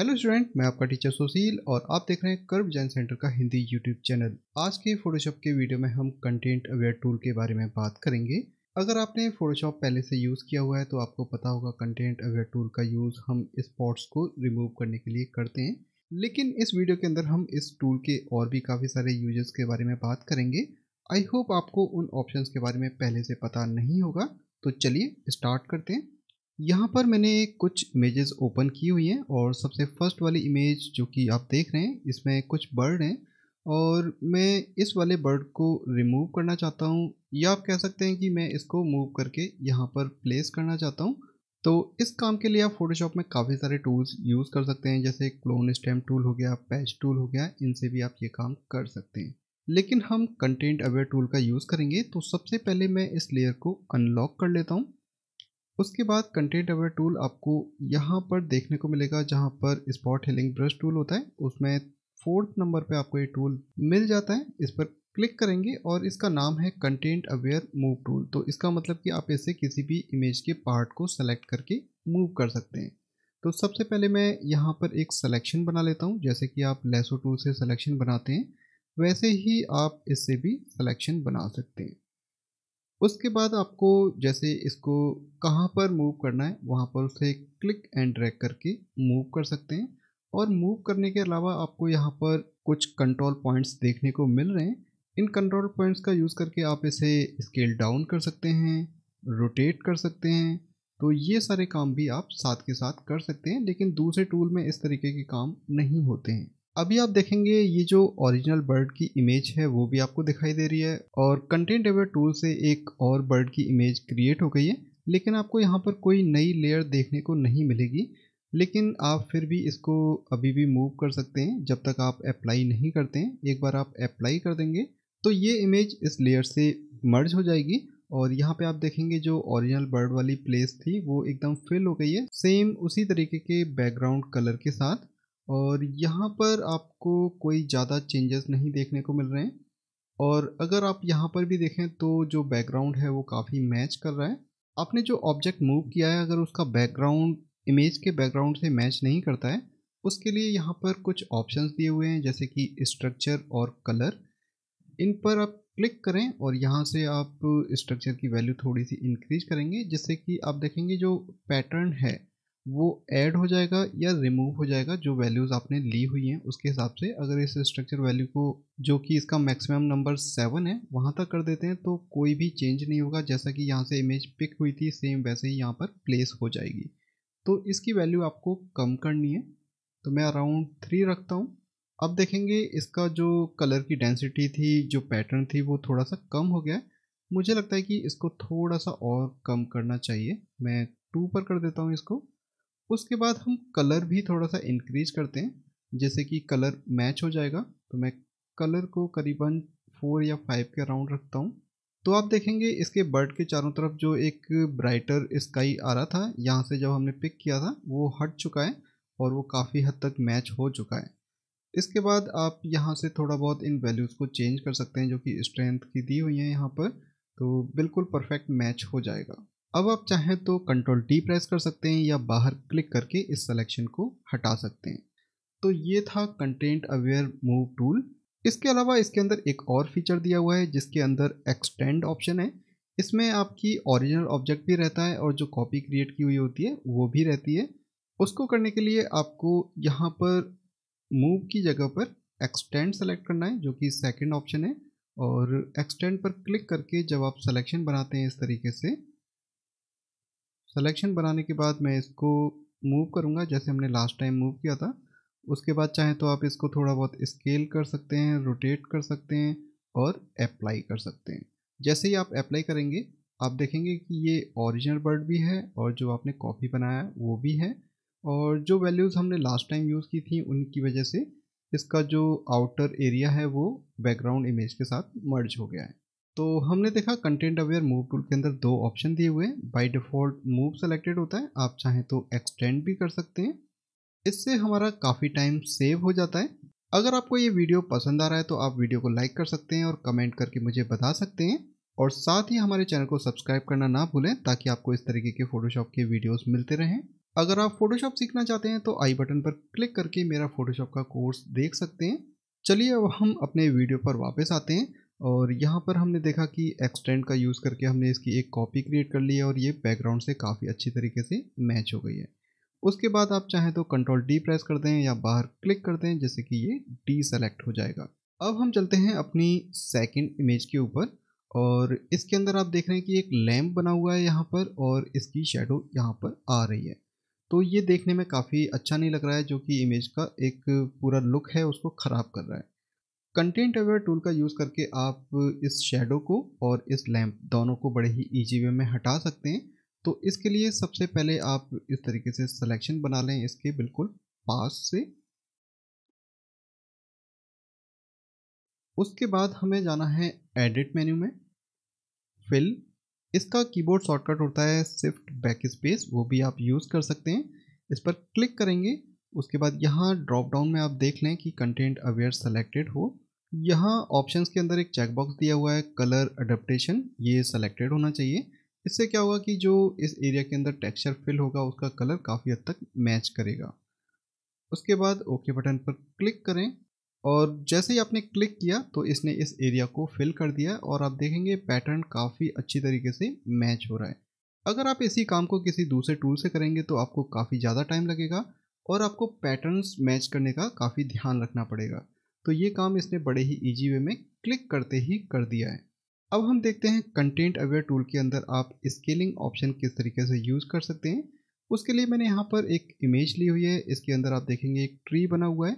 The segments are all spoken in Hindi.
हेलो स्टूडेंट मैं आपका टीचर सुशील और आप देख रहे हैं कर्व जैन सेंटर का हिंदी यूट्यूब चैनल आज के फोटोशॉप के वीडियो में हम कंटेंट अवेयर टूल के बारे में बात करेंगे अगर आपने फोटोशॉप पहले से यूज़ किया हुआ है तो आपको पता होगा कंटेंट अवेयर टूल का यूज़ हम स्पॉट्स को रिमूव करने के लिए करते हैं लेकिन इस वीडियो के अंदर हम इस टूल के और भी काफ़ी सारे यूजर्स के बारे में बात करेंगे आई होप आपको उन ऑप्शन के बारे में पहले से पता नहीं होगा तो चलिए स्टार्ट करते हैं यहाँ पर मैंने कुछ इमेजेस ओपन की हुई हैं और सबसे फर्स्ट वाली इमेज जो कि आप देख रहे हैं इसमें कुछ बर्ड हैं और मैं इस वाले बर्ड को रिमूव करना चाहता हूँ या आप कह सकते हैं कि मैं इसको मूव करके यहाँ पर प्लेस करना चाहता हूँ तो इस काम के लिए आप फोटोशॉप में काफ़ी सारे टूल्स यूज़ कर सकते हैं जैसे क्लोन स्टैम्प टूल हो गया पैच टूल हो गया इनसे भी आप ये काम कर सकते हैं लेकिन हम कंटेंट अवेयर टूल का यूज़ करेंगे तो सबसे पहले मैं इस लेयर को अनलॉक कर लेता हूँ उसके बाद कंटेंट अवेयर टूल आपको यहाँ पर देखने को मिलेगा जहाँ पर स्पॉट हिलिंग ब्रश टूल होता है उसमें फोर्थ नंबर पे आपको ये टूल मिल जाता है इस पर क्लिक करेंगे और इसका नाम है कंटेंट अवेयर मूव टूल तो इसका मतलब कि आप इसे किसी भी इमेज के पार्ट को सेलेक्ट करके मूव कर सकते हैं तो सबसे पहले मैं यहाँ पर एक सलेक्शन बना लेता हूँ जैसे कि आप लेसो टूल से सलेक्शन बनाते हैं वैसे ही आप इससे भी सलेक्शन बना सकते हैं उसके बाद आपको जैसे इसको कहाँ पर मूव करना है वहाँ पर उसे क्लिक एंड ड्रैग करके मूव कर सकते हैं और मूव करने के अलावा आपको यहाँ पर कुछ कंट्रोल पॉइंट्स देखने को मिल रहे हैं इन कंट्रोल पॉइंट्स का यूज़ करके आप इसे स्केल डाउन कर सकते हैं रोटेट कर सकते हैं तो ये सारे काम भी आप साथ के साथ कर सकते हैं लेकिन दूसरे टूल में इस तरीके के काम नहीं होते हैं अभी आप देखेंगे ये जो ओरिजिनल बर्ड की इमेज है वो भी आपको दिखाई दे रही है और कंटेंट एवर टूल से एक और बर्ड की इमेज क्रिएट हो गई है लेकिन आपको यहाँ पर कोई नई लेयर देखने को नहीं मिलेगी लेकिन आप फिर भी इसको अभी भी मूव कर सकते हैं जब तक आप अप्लाई नहीं करते हैं एक बार आप अप्लाई कर देंगे तो ये इमेज इस लेयर से मर्ज हो जाएगी और यहाँ पे आप देखेंगे जो ओरिजिनल बर्ड वाली प्लेस थी वो एकदम फिल हो गई है सेम उसी तरीके के बैकग्राउंड कलर के साथ और यहाँ पर आपको कोई ज़्यादा चेंजेस नहीं देखने को मिल रहे हैं और अगर आप यहाँ पर भी देखें तो जो बैकग्राउंड है वो काफ़ी मैच कर रहा है आपने जो ऑब्जेक्ट मूव किया है अगर उसका बैकग्राउंड इमेज के बैकग्राउंड से मैच नहीं करता है उसके लिए यहाँ पर कुछ ऑप्शंस दिए हुए हैं जैसे कि स्ट्रक्चर और कलर इन पर आप क्लिक करें और यहाँ से आप स्ट्रक्चर की वैल्यू थोड़ी सी इंक्रीज करेंगे जिससे कि आप देखेंगे जो पैटर्न है वो ऐड हो जाएगा या रिमूव हो जाएगा जो वैल्यूज़ आपने ली हुई हैं उसके हिसाब से अगर इस स्ट्रक्चर वैल्यू को जो कि इसका मैक्सिमम नंबर सेवन है वहाँ तक कर देते हैं तो कोई भी चेंज नहीं होगा जैसा कि यहाँ से इमेज पिक हुई थी सेम वैसे ही यहाँ पर प्लेस हो जाएगी तो इसकी वैल्यू आपको कम करनी है तो मैं अराउंड थ्री रखता हूँ अब देखेंगे इसका जो कलर की डेंसिटी थी जो पैटर्न थी वो थोड़ा सा कम हो गया मुझे लगता है कि इसको थोड़ा सा और कम करना चाहिए मैं टू पर कर देता हूँ इसको उसके बाद हम कलर भी थोड़ा सा इंक्रीज करते हैं जैसे कि कलर मैच हो जाएगा तो मैं कलर को करीबन फोर या फाइव के अराउंड रखता हूँ तो आप देखेंगे इसके बर्ड के चारों तरफ जो एक ब्राइटर स्काई आ रहा था यहाँ से जब हमने पिक किया था वो हट चुका है और वो काफ़ी हद तक मैच हो चुका है इसके बाद आप यहाँ से थोड़ा बहुत इन वैल्यूज़ को चेंज कर सकते हैं जो कि स्ट्रेंथ की दी हुई है यहाँ पर तो बिल्कुल परफेक्ट मैच हो जाएगा अब आप चाहें तो कंट्रोल टी प्रेस कर सकते हैं या बाहर क्लिक करके इस सिलेक्शन को हटा सकते हैं तो ये था कंटेंट अवेयर मूव टूल इसके अलावा इसके अंदर एक और फीचर दिया हुआ है जिसके अंदर एक्सटेंड ऑप्शन है इसमें आपकी ओरिजिनल ऑब्जेक्ट भी रहता है और जो कॉपी क्रिएट की हुई होती है वो भी रहती है उसको करने के लिए आपको यहाँ पर मूव की जगह पर एक्सटेंड सेलेक्ट करना है जो कि सेकेंड ऑप्शन है और एक्सटेंड पर क्लिक करके जब आप सिलेक्शन बनाते हैं इस तरीके से सिलेक्शन बनाने के बाद मैं इसको मूव करूँगा जैसे हमने लास्ट टाइम मूव किया था उसके बाद चाहें तो आप इसको थोड़ा बहुत स्केल कर सकते हैं रोटेट कर सकते हैं और अप्लाई कर सकते हैं जैसे ही आप अप्लाई करेंगे आप देखेंगे कि ये ओरिजिनल बर्ड भी है और जो आपने कॉपी बनाया वो भी है और जो वैल्यूज़ हमने लास्ट टाइम यूज़ की थी उनकी वजह से इसका जो आउटर एरिया है वो बैकग्राउंड इमेज के साथ मर्ज हो गया है तो हमने देखा कंटेंट अवेयर मूव टूल के अंदर दो ऑप्शन दिए हुए हैं बाय डिफ़ॉल्ट मूव सेलेक्टेड होता है आप चाहें तो एक्सटेंड भी कर सकते हैं इससे हमारा काफ़ी टाइम सेव हो जाता है अगर आपको ये वीडियो पसंद आ रहा है तो आप वीडियो को लाइक कर सकते हैं और कमेंट करके मुझे बता सकते हैं और साथ ही हमारे चैनल को सब्सक्राइब करना ना भूलें ताकि आपको इस तरीके के फोटोशॉप के वीडियोस मिलते रहें अगर आप फोटोशॉप सीखना चाहते हैं तो आई बटन पर क्लिक करके मेरा फोटोशॉप का कोर्स देख सकते हैं चलिए अब हम अपने वीडियो पर वापस आते हैं और यहाँ पर हमने देखा कि एक्सटेंड का यूज़ करके हमने इसकी एक कॉपी क्रिएट कर ली है और ये बैकग्राउंड से काफ़ी अच्छी तरीके से मैच हो गई है उसके बाद आप चाहें तो कंट्रोल डी प्रेस कर दें या बाहर क्लिक कर दें जैसे कि ये डी सेलेक्ट हो जाएगा अब हम चलते हैं अपनी सेकेंड इमेज के ऊपर और इसके अंदर आप देख रहे हैं कि एक लैम्प बना हुआ है यहाँ पर और इसकी शेडो यहाँ पर आ रही है तो ये देखने में काफ़ी अच्छा नहीं लग रहा है जो कि इमेज का एक पूरा लुक है उसको ख़राब कर रहा है कंटेंट अवेयर टूल का यूज़ करके आप इस शेडो को और इस लैम्प दोनों को बड़े ही ईजी वे में हटा सकते हैं तो इसके लिए सबसे पहले आप इस तरीके से सिलेक्शन बना लें इसके बिल्कुल पास से उसके बाद हमें जाना है एडिट मेन्यू में फिल इसका कीबोर्ड शॉर्टकट होता है शिफ्ट बैक स्पेस वो भी आप यूज़ कर सकते हैं इस पर क्लिक करेंगे उसके बाद यहाँ ड्रॉप डाउन में आप देख लें कि कंटेंट अवेयर सेलेक्टेड हो यहाँ ऑप्शंस के अंदर एक चेकबॉक्स दिया हुआ है कलर अडप्टेशन ये सेलेक्टेड होना चाहिए इससे क्या होगा कि जो इस एरिया के अंदर टेक्सचर फिल होगा उसका कलर काफ़ी हद तक मैच करेगा उसके बाद ओके बटन पर क्लिक करें और जैसे ही आपने क्लिक किया तो इसने इस एरिया को फिल कर दिया और आप देखेंगे पैटर्न काफ़ी अच्छी तरीके से मैच हो रहा है अगर आप इसी काम को किसी दूसरे टूल से करेंगे तो आपको काफ़ी ज़्यादा टाइम लगेगा और आपको पैटर्न्स मैच करने का काफ़ी ध्यान रखना पड़ेगा तो ये काम इसने बड़े ही ईजी वे में क्लिक करते ही कर दिया है अब हम देखते हैं कंटेंट अवेयर टूल के अंदर आप स्केलिंग ऑप्शन किस तरीके से यूज़ कर सकते हैं उसके लिए मैंने यहाँ पर एक इमेज ली हुई है इसके अंदर आप देखेंगे एक ट्री बना हुआ है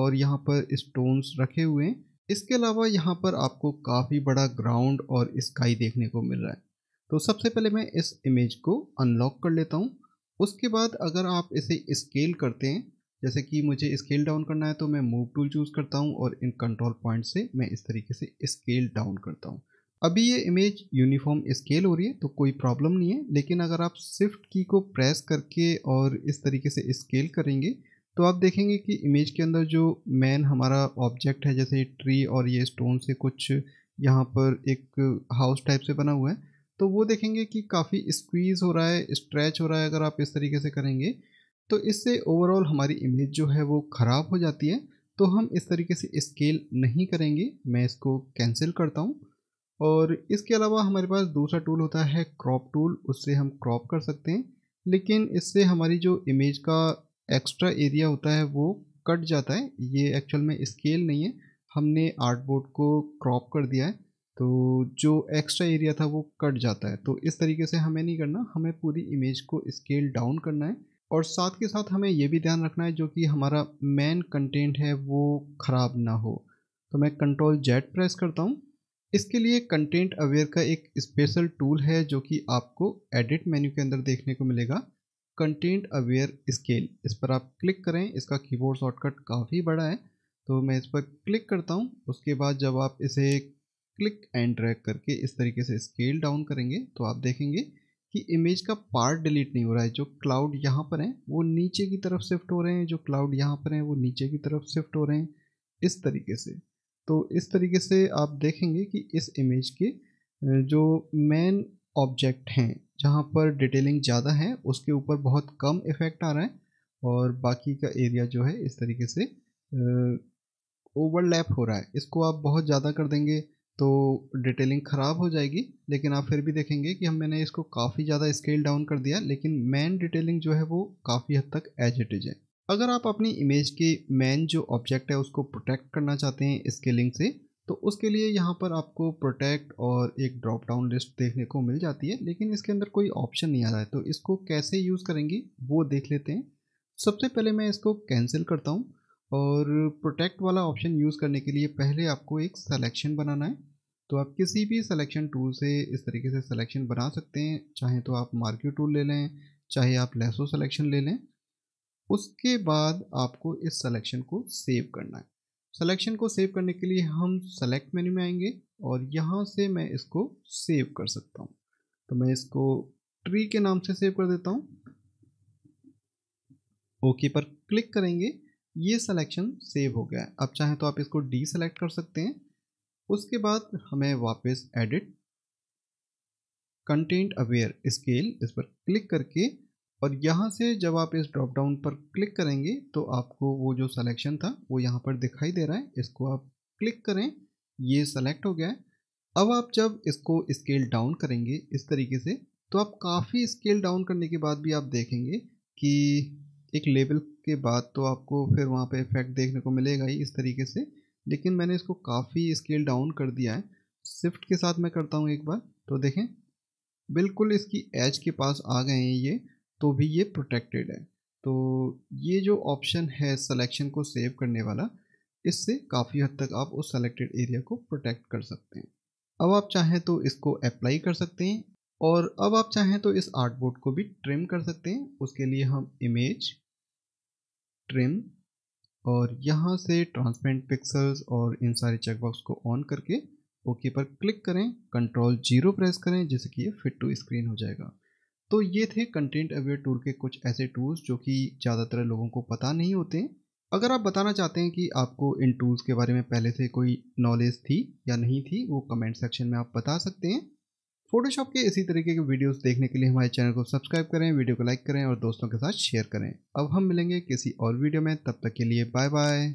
और यहाँ पर स्टोन्स रखे हुए हैं इसके अलावा यहाँ पर आपको काफ़ी बड़ा ग्राउंड और स्काई देखने को मिल रहा है तो सबसे पहले मैं इस इमेज को अनलॉक कर लेता हूँ उसके बाद अगर आप इसे स्केल करते हैं जैसे कि मुझे स्केल डाउन करना है तो मैं मूव टूल चूज़ करता हूँ और इन कंट्रोल पॉइंट से मैं इस तरीके से स्केल डाउन करता हूँ अभी ये इमेज यूनिफॉर्म स्केल हो रही है तो कोई प्रॉब्लम नहीं है लेकिन अगर आप स्विफ्ट की को प्रेस करके और इस तरीके से स्केल करेंगे तो आप देखेंगे कि इमेज के अंदर जो मेन हमारा ऑब्जेक्ट है जैसे ट्री और ये स्टोन से कुछ यहाँ पर एक हाउस टाइप से बना हुआ है तो वो देखेंगे कि काफ़ी स्क्वीज़ हो रहा है स्ट्रेच हो रहा है अगर आप इस तरीके से करेंगे तो इससे ओवरऑल हमारी इमेज जो है वो ख़राब हो जाती है तो हम इस तरीके से स्केल नहीं करेंगे मैं इसको कैंसिल करता हूँ और इसके अलावा हमारे पास दूसरा टूल होता है क्रॉप टूल उससे हम क्रॉप कर सकते हैं लेकिन इससे हमारी जो इमेज का एक्स्ट्रा एरिया होता है वो कट जाता है ये एक्चुअल में स्केल नहीं है हमने आर्टबोर्ड को क्रॉप कर दिया है तो जो एक्स्ट्रा एरिया था वो कट जाता है तो इस तरीके से हमें नहीं करना हमें पूरी इमेज को स्केल डाउन करना है और साथ के साथ हमें ये भी ध्यान रखना है जो कि हमारा मेन कंटेंट है वो ख़राब ना हो तो मैं कंट्रोल जेड प्रेस करता हूँ इसके लिए कंटेंट अवेयर का एक स्पेशल टूल है जो कि आपको एडिट मेन्यू के अंदर देखने को मिलेगा कंटेंट अवेयर स्केल इस पर आप क्लिक करें इसका कीबोर्ड शॉर्टकट काफ़ी बड़ा है तो मैं इस पर क्लिक करता हूँ उसके बाद जब आप इसे क्लिक एंड ड्रैग करके इस तरीके से स्केल डाउन करेंगे तो आप देखेंगे कि इमेज का पार्ट डिलीट नहीं हो रहा है जो क्लाउड यहाँ पर हैं वो नीचे की तरफ शिफ्ट हो रहे हैं जो क्लाउड यहाँ पर हैं वो नीचे की तरफ शिफ्ट हो रहे हैं इस तरीके से तो इस तरीके से आप देखेंगे कि इस इमेज के जो मेन ऑब्जेक्ट हैं जहाँ पर डिटेलिंग ज़्यादा है उसके ऊपर बहुत कम इफेक्ट आ रहा है और बाकी का एरिया जो है इस तरीके से ओवरलैप हो रहा है इसको आप बहुत ज़्यादा कर देंगे तो डिटेलिंग ख़राब हो जाएगी लेकिन आप फिर भी देखेंगे कि हम मैंने इसको काफ़ी ज़्यादा स्केल डाउन कर दिया लेकिन मेन डिटेलिंग जो है वो काफ़ी हद तक एज इट इज है अगर आप अपनी इमेज के मेन जो ऑब्जेक्ट है उसको प्रोटेक्ट करना चाहते हैं स्केलिंग से तो उसके लिए यहाँ पर आपको प्रोटेक्ट और एक ड्रॉप डाउन लिस्ट देखने को मिल जाती है लेकिन इसके अंदर कोई ऑप्शन नहीं आ रहा है तो इसको कैसे यूज़ करेंगे वो देख लेते हैं सबसे पहले मैं इसको कैंसिल करता हूँ और प्रोटेक्ट वाला ऑप्शन यूज़ करने के लिए पहले आपको एक सेलेक्शन बनाना है तो आप किसी भी सिलेक्शन टूल से इस तरीके से सिलेक्शन बना सकते हैं चाहे तो आप मार्क्यू टूल ले लें चाहे आप लेसो सिलेक्शन ले लें उसके बाद आपको इस सिलेक्शन को सेव करना है सिलेक्शन को सेव करने के लिए हम सेलेक्ट मेन्यू में आएंगे और यहाँ से मैं इसको सेव कर सकता हूँ तो मैं इसको ट्री के नाम से सेव कर देता हूँ ओके पर क्लिक करेंगे ये सिलेक्शन सेव हो गया है अब चाहे तो आप इसको डी सेलेक्ट कर सकते हैं उसके बाद हमें वापस एडिट कंटेंट अवेयर स्केल इस पर क्लिक करके और यहाँ से जब आप इस ड्रॉप डाउन पर क्लिक करेंगे तो आपको वो जो सलेक्शन था वो यहाँ पर दिखाई दे रहा है इसको आप क्लिक करें ये सेलेक्ट हो गया है अब आप जब इसको स्केल डाउन करेंगे इस तरीके से तो आप काफ़ी स्केल डाउन करने के बाद भी आप देखेंगे कि एक लेवल के बाद तो आपको फिर वहाँ पे इफेक्ट देखने को मिलेगा ही इस तरीके से लेकिन मैंने इसको काफ़ी स्केल डाउन कर दिया है स्विफ्ट के साथ मैं करता हूँ एक बार तो देखें बिल्कुल इसकी एज के पास आ गए हैं ये तो भी ये प्रोटेक्टेड है तो ये जो ऑप्शन है सिलेक्शन को सेव करने वाला इससे काफ़ी हद तक आप उस सेलेक्टेड एरिया को प्रोटेक्ट कर सकते हैं अब आप चाहें तो इसको अप्लाई कर सकते हैं और अब आप चाहें तो इस आर्टबोर्ड को भी ट्रिम कर सकते हैं उसके लिए हम इमेज ट्रिम और यहाँ से ट्रांसपेरेंट पिक्सल्स और इन सारे चेकबॉक्स को ऑन करके ओके पर क्लिक करें कंट्रोल जीरो प्रेस करें जिससे कि ये फिट टू स्क्रीन हो जाएगा तो ये थे कंटेंट अवेयर टूल के कुछ ऐसे टूल्स जो कि ज़्यादातर लोगों को पता नहीं होते अगर आप बताना चाहते हैं कि आपको इन टूल्स के बारे में पहले से कोई नॉलेज थी या नहीं थी वो कमेंट सेक्शन में आप बता सकते हैं फोटोशॉप के इसी तरीके के वीडियोस देखने के लिए हमारे चैनल को सब्सक्राइब करें वीडियो को लाइक करें और दोस्तों के साथ शेयर करें अब हम मिलेंगे किसी और वीडियो में तब तक के लिए बाय बाय